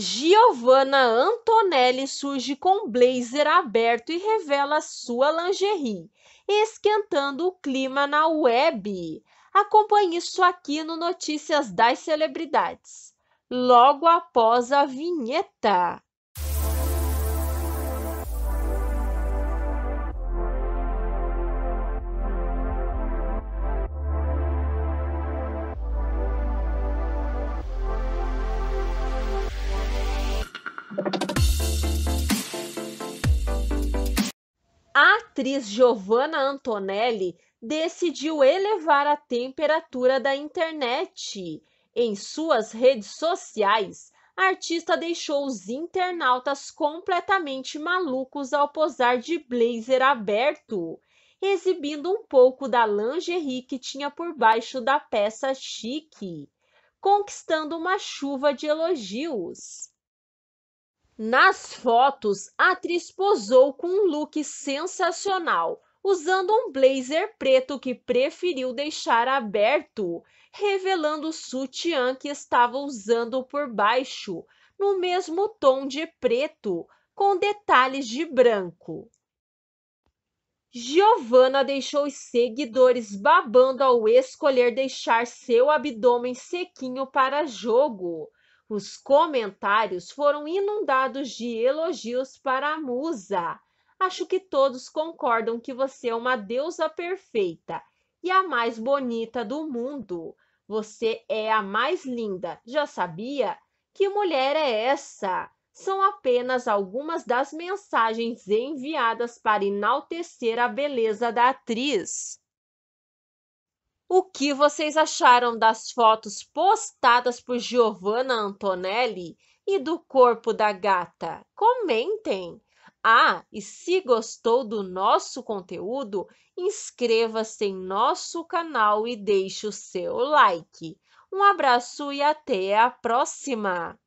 Giovanna Antonelli surge com blazer aberto e revela sua lingerie, esquentando o clima na web. Acompanhe isso aqui no Notícias das Celebridades, logo após a vinheta. atriz Giovanna Antonelli decidiu elevar a temperatura da internet. Em suas redes sociais, a artista deixou os internautas completamente malucos ao posar de blazer aberto, exibindo um pouco da lingerie que tinha por baixo da peça chique, conquistando uma chuva de elogios. Nas fotos, a atriz posou com um look sensacional, usando um blazer preto que preferiu deixar aberto, revelando o sutiã que estava usando por baixo, no mesmo tom de preto, com detalhes de branco. Giovanna deixou os seguidores babando ao escolher deixar seu abdômen sequinho para jogo, os comentários foram inundados de elogios para a musa. Acho que todos concordam que você é uma deusa perfeita e a mais bonita do mundo. Você é a mais linda. Já sabia? Que mulher é essa? São apenas algumas das mensagens enviadas para enaltecer a beleza da atriz o que vocês acharam das fotos postadas por Giovanna Antonelli e do corpo da gata? Comentem! Ah, e se gostou do nosso conteúdo, inscreva-se em nosso canal e deixe o seu like. Um abraço e até a próxima!